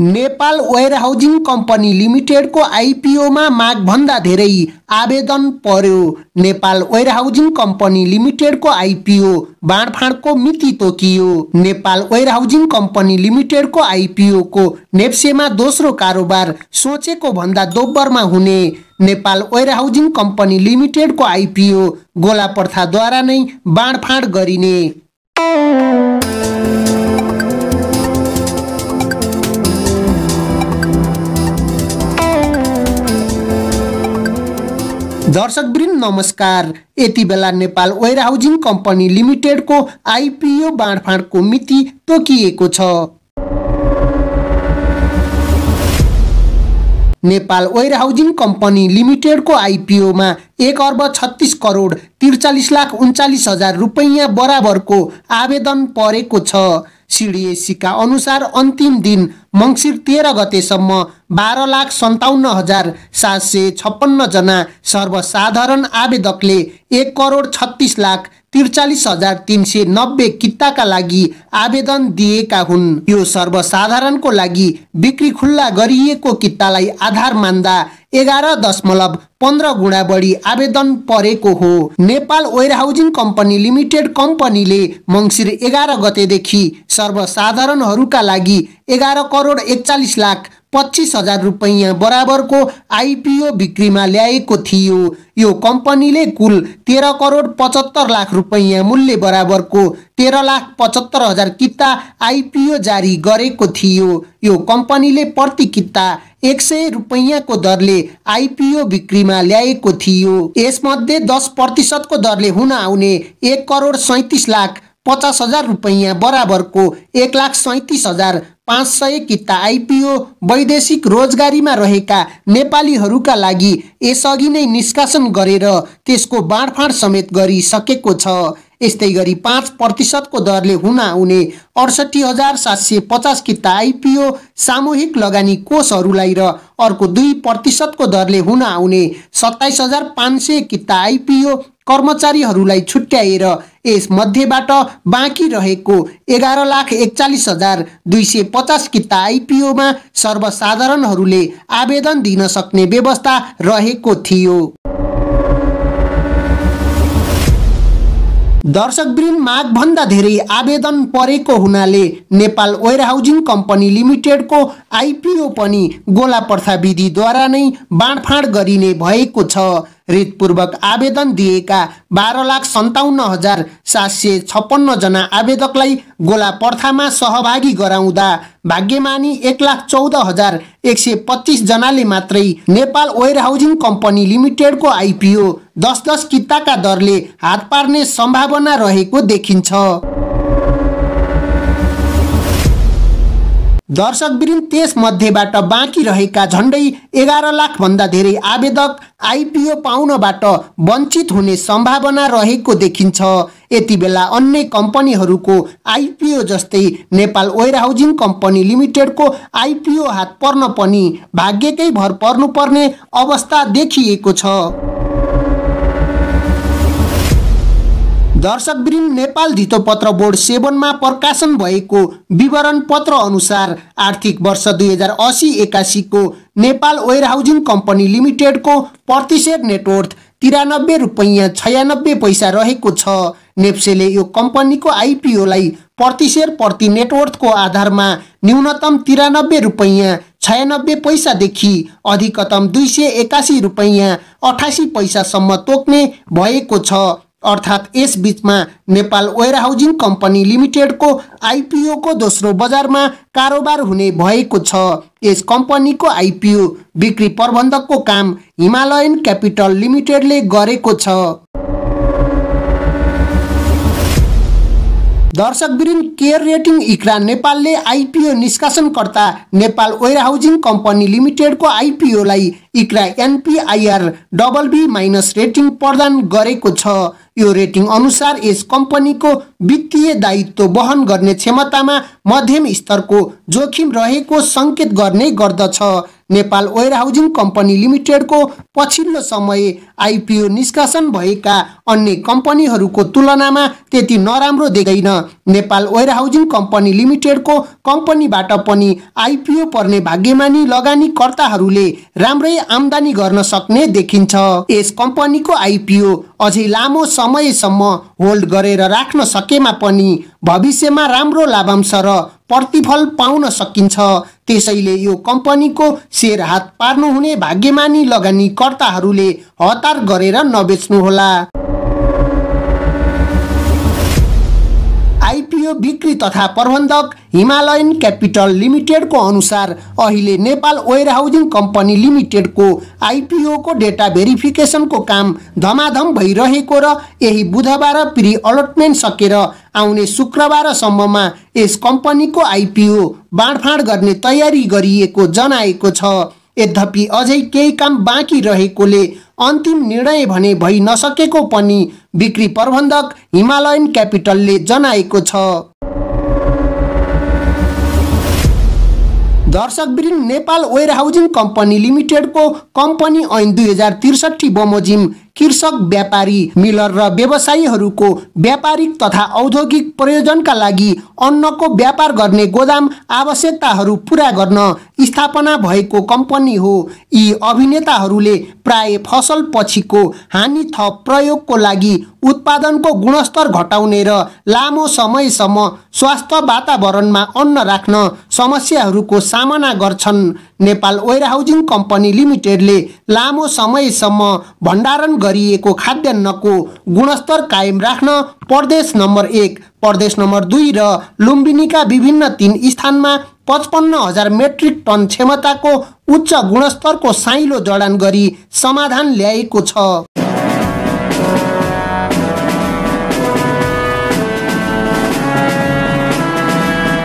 Nepal warehousing company लिमिटेडको आइपिओमा मागभन्दा धेरै आवेदन पर्यो नेपाल वेयर हाउसिङ कम्पनी लिमिटेडको आइपिओ बाँडफाँडको मिति तोकियो नेपाल वेयर हाउसिङ कम्पनी लिमिटेडको आइपिओको नेप्सेमा दोस्रो कारोबार सोचेको भन्दा दोब्बरमा हुने नेपाल वेयर हाउसिङ कम्पनी लिमिटेडको आइपिओ गोला प्रथाद्वारा नै बाँडफाँड गरिने दर्शक दर्शकवृन्द नमस्कार यति बेला नेपाल वेयर हाउजिङ कम्पनी लिमिटेडको आइपिओ बाँडफाँडको मिति तोकिएको छ नेपाल वेयर हाउजिङ कम्पनी लिमिटेडको आइपिओमा एक अर्ब छत्तिस करोड त्रिचालिस लाख उन्चालिस हजार रुपैयाँ बराबरको आवेदन परेको छ सिडिएसीका अनुसार अन्तिम दिन मङ्सिर तेह्र गतेसम्म बाह्र लाख सन्ताउन्न हजार सात सय छप्पन्नजना सर्वसाधारण आवेदकले एक करोड छत्तिस लाख त्रिचालिस हजार तिन सय नब्बे किताका लागि आवेदन दिएका हुन् यो सर्वसाधारणको लागि बिक्री खुल्ला गरिएको कितालाई आधार मान्दा एघार दशमलव पन्ध्र गुणा बढी आवेदन परेको हो Nepal warehousing company limited कम्पनीले मङ्सिर एघार गतेदेखि सर्वसाधारणहरूका लागि एघार करोड एकचालिस लाख पच्चिस हजार रुपैयाँ बराबरको आइपिओ बिक्रीमा ल्याएको थियो यो कम्पनीले कुल तेह्र करोड पचहत्तर लाख रुपैयाँ मूल्य बराबरको तेह्र लाख पचहत्तर हजार किता आइपिओ जारी गरेको थियो यो कम्पनीले प्रति किता एक सय रुपैयाँको दरले आइपिओ बिक्रीमा ल्याएको थियो यसमध्ये दस प्रतिशतको दरले हुन आउने एक करोड सैतिस लाख पचास हजार रुपैयाँ बराबरको एक लाख सैँतिस हजार पाँच सय किता आइपिओ वैदेशिक रोजगारीमा रहेका नेपालीहरूका लागि यसअघि नै निष्कासन गरेर त्यसको बाँडफाँड समेत गरिसकेको छ यस्तै गरी पाँच प्रतिशतको दरले हुन आउने अडसठी हजार सात सय पचास किता आइपिओ सामूहिक लगानी कोषहरूलाई र अर्को दुई प्रतिशतको दरले हुन आउने सत्ताइस हजार पाँच सय किता आइपिओ कर्मचारीहरूलाई छुट्याएर यस मध्येबाट बाँकी रहेको एघार लाख एकचालिस हजार दुई सय पचास किता आइपिओमा सर्वसाधारणहरूले आवेदन दिन सक्ने व्यवस्था रहेको थियो दर्शकवृन्द भन्दा धेरै आवेदन परेको हुनाले नेपाल वेयर हाउजिङ कम्पनी लिमिटेडको आइपिओ पनि गोला प्रथा विधिद्वारा नै बाँडफाँड गरिने भएको छ रितपूर्वक आवेदन दिएका बाह्र लाख सन्ताउन्न हजार सात सय छप्पन्नजना आवेदकलाई गोला प्रथामा सहभागी गराउँदा भाग्यमानी एक लाख चौध हजार एक सय पच्चिसजनाले मात्रै नेपाल वेयर हाउसिङ कम्पनी लिमिटेडको आइपिओ दस दस किताका दरले हात पार्ने सम्भावना रहेको देखिन्छ दर्शकवृन्द त्यसमध्येबाट बाँकी रहेका झन्डै एघार लाखभन्दा धेरै आवेदक आइपिओ पाउनबाट वञ्चित हुने सम्भावना रहेको देखिन्छ यति बेला अन्य कम्पनीहरूको आइपिओ जस्तै नेपाल वेयर हाउजिङ कम्पनी लिमिटेडको आइपिओ हात पर्न पनि भाग्यकै भर पर्नुपर्ने अवस्था देखिएको छ दर्शक दर्शकवृन्द नेपाल धितोपत्र बोर्ड सेवनमा प्रकाशन भएको विवरण पत्र अनुसार आर्थिक वर्ष दुई हजार असी एकासीको नेपाल वेयर हाउसिङ कम्पनी लिमिटेडको प्रतिशेर नेटवर्थ तिरानब्बे रुपैयाँ छयानब्बे पैसा रहेको छ नेप्सेले यो कम्पनीको आइपिओलाई प्रतिशेर प्रति नेटवर्थको आधारमा न्यूनतम तिरानब्बे रुपैयाँ छयानब्बे पैसादेखि अधिकतम दुई सय एकासी रुपैयाँ अठासी पैसासम्म तोक्ने भएको छ अर्थात् बिचमा नेपाल वेयर हाउजिङ कम्पनी लिमिटेडको आइपिओको दोस्रो बजारमा कारोबार हुने भएको छ यस कम्पनीको आइपिओ बिक्री प्रबन्धकको काम हिमालयन क्यापिटल लिमिटेडले गरेको छ दर्शकवृन्द केयर रेटिङ इक्रा नेपालले आइपिओ निष्कासनकर्ता नेपाल वेयर हाउजिङ कम्पनी लिमिटेडको आइपिओलाई ICRA NPIR double B minus rating प्रदान गरेको छ यो रेटिङ अनुसार यस कम्पनीको वित्तीय दायित्व वहन गर्ने क्षमतामा मध्यम स्तरको जोखिम रहेको सङ्केत गर्ने गर्दछ नेपाल वेयर हाउजिङ कम्पनी लिमिटेडको पछिल्लो समय आइपिओ निष्कासन भएका अन्य कम्पनीहरूको तुलनामा त्यति नराम्रो देख्दैन नेपाल वेयर हाउजिङ कम्पनी लिमिटेडको कम्पनीबाट पनि आइपिओ पर्ने भाग्यमानी लगानीकर्ताहरूले राम्रै आम्दानी गर्न सक्ने देखिन्छ यस कम्पनीको आइपिओ अझै लामो समयसम्म होल्ड गरेर राख्न सकेमा पनि भविष्यमा राम्रो लाभांश र प्रतिफल पाउन सकिन्छ त्यसैले यो कम्पनीको सेयर हात पार्नुहुने भाग्यमानी लगानीकर्ताहरूले हतार गरेर नबेच्नुहोला रेडियो बिक्री तथा प्रबन्धक हिमालयन क्यापिटल लिमिटेडको अनुसार अहिले नेपाल वेयर हाउजिङ कम्पनी लिमिटेडको आइपिओको डेटा भेरिफिकेसनको काम धमाधम भइरहेको र यही बुधबार प्रि अलोटमेन्ट सकेर आउने शुक्रबारसम्ममा यस कम्पनीको आइपिओ बाँडफाँड गर्ने तयारी गरिएको जनाएको छ यद्यपि अझै केही काम बाँकी रहेकोले अन्तिम निर्णय भने भइ नसकेको पनि बिक्री प्रबन्धक हिमालयन क्यापिटलले जनाएको छ दर्शकवृन्द नेपाल वेयर हाउजिङ कम्पनी लिमिटेडको कम्पनी ऐन दुई हजार त्रिसठी बमोजिम कृषक व्यापारी मिलर र व्यवसायीहरूको व्यापारिक तथा औद्योगिक प्रयोजनका लागि अन्नको व्यापार गर्ने गोदाम आवश्यकताहरू पुरा गर्न स्थापना भएको कम्पनी हो यी अभिनेताहरूले प्राय फसल पछिको हानि थप प्रयोगको लागि उत्पादनको गुणस्तर घटाउने र लामो समयसम्म स्वास्थ्य वातावरणमा अन्न राख्न समस्याहरूको सामना गर्छन् नेपाल वेयर हाउजिङ कम्पनी लिमिटेडले लामो समयसम्म भण्डारण गरिएको खाद्यान्नको गुणस्तर कायम राख्न प्रदेश नम्बर एक प्रदेश नम्बर दुई र लुम्बिनीका विभिन्न तिन स्थानमा पचपन्न हजार मेट्रिक टन क्षमताको उच्च गुणस्तरको साइलो जडान गरी समाधान ल्याएको छ